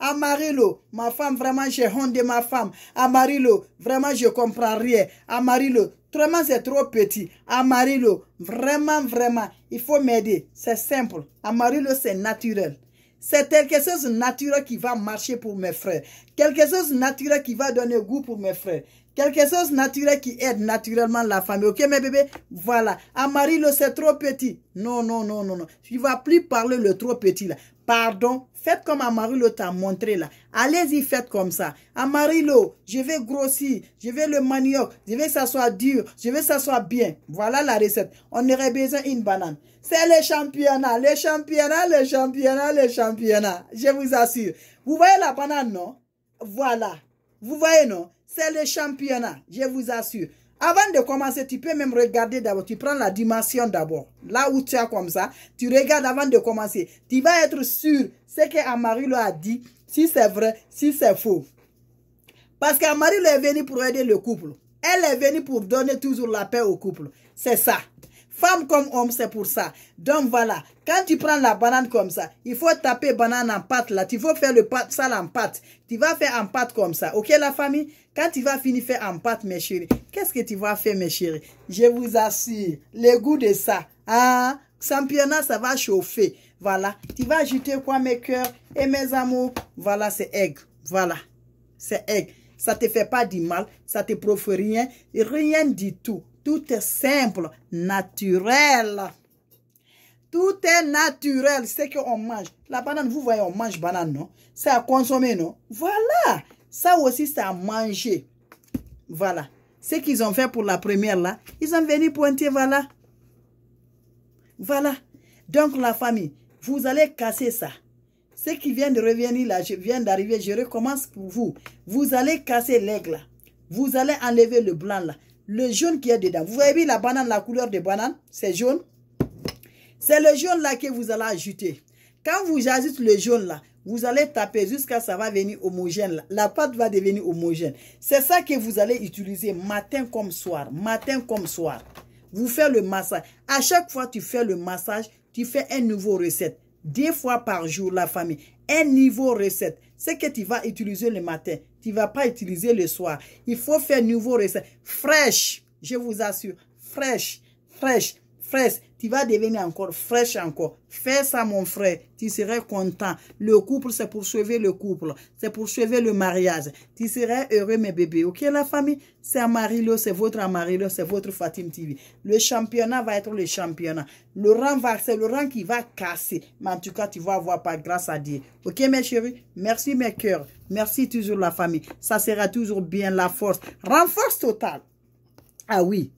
Amarillo, Ma femme, vraiment, j'ai honte de ma femme. Amarillo, Vraiment, je comprends rien. Amarillo, Vraiment, c'est trop petit. Amarillo, Vraiment, vraiment. Il faut m'aider. C'est simple. Amarillo, c'est naturel. C'est quelque chose de naturel qui va marcher pour mes frères. Quelque chose de naturel qui va donner goût pour mes frères. Quelque chose de naturel qui aide naturellement la famille. Ok, mes bébés? Voilà. Amarillo, c'est trop petit. Non, non, non, non, non. Tu ne vas plus parler le trop petit là. Pardon, faites comme Amarillo t'a montré là. Allez-y, faites comme ça. Amarillo, je vais grossir, je vais le manioc, je vais soit dur, je vais soit bien. Voilà la recette. On aurait besoin d'une banane. C'est le championnat, le championnat, le championnat, le championnat. Je vous assure. Vous voyez la banane, non Voilà. Vous voyez, non C'est le championnat, je vous assure. Avant de commencer, tu peux même regarder d'abord. Tu prends la dimension d'abord. Là où tu as comme ça, tu regardes avant de commencer. Tu vas être sûr ce que lui a dit, si c'est vrai, si c'est faux. Parce qu'Amarillo est venue pour aider le couple. Elle est venue pour donner toujours la paix au couple. C'est ça. Femme comme homme, c'est pour ça. Donc voilà, quand tu prends la banane comme ça, il faut taper banane en pâte là. Tu vas faire le pâte, ça en pâte. Tu vas faire en pâte comme ça. Ok la famille Quand tu vas finir faire en pâte mes chéris, qu'est-ce que tu vas faire mes chéris Je vous assure, le goût de ça. Ah, championnat, ça va chauffer. Voilà, tu vas ajouter quoi mes cœurs et mes amours Voilà, c'est egg. Voilà, c'est egg. Ça ne te fait pas du mal, ça ne te prouve rien, rien du tout. Tout est simple, naturel. Tout est naturel, c'est qu'on mange. La banane, vous voyez, on mange banane, non C'est à consommer, non Voilà, ça aussi, c'est à manger. Voilà. Ce qu'ils ont fait pour la première, là, ils ont venu pointer, voilà. Voilà. Donc, la famille, vous allez casser ça. Ce qui vient de revenir là, je viens d'arriver, je recommence pour vous. Vous allez casser l'aigle là. Vous allez enlever le blanc là. Le jaune qui est dedans. Vous voyez la banane, la couleur de banane, c'est jaune. C'est le jaune là que vous allez ajouter. Quand vous ajoutez le jaune là, vous allez taper jusqu'à ça va venir homogène. La pâte va devenir homogène. C'est ça que vous allez utiliser matin comme soir. Matin comme soir. Vous faites le massage. À chaque fois tu fais le massage, tu fais un nouveau recette deux fois par jour la famille. Un niveau recette. Ce que tu vas utiliser le matin, tu ne vas pas utiliser le soir. Il faut faire nouveau recette. Fraîche, je vous assure, fraîche, fraîche. Frère, tu vas devenir encore fraîche encore. Fais ça, mon frère. Tu serais content. Le couple, c'est pour sauver le couple. C'est pour sauver le mariage. Tu serais heureux, mes bébés. OK, la famille? C'est Amarillo, c'est votre Amarillo, c'est votre Fatim TV. Le championnat va être le championnat. Le rang va, c'est le rang qui va casser. Mais en tout cas, tu vas avoir pas grâce à Dieu. OK, mes chéris? Merci, mes cœurs. Merci toujours, la famille. Ça sera toujours bien, la force. Renforce total Ah oui,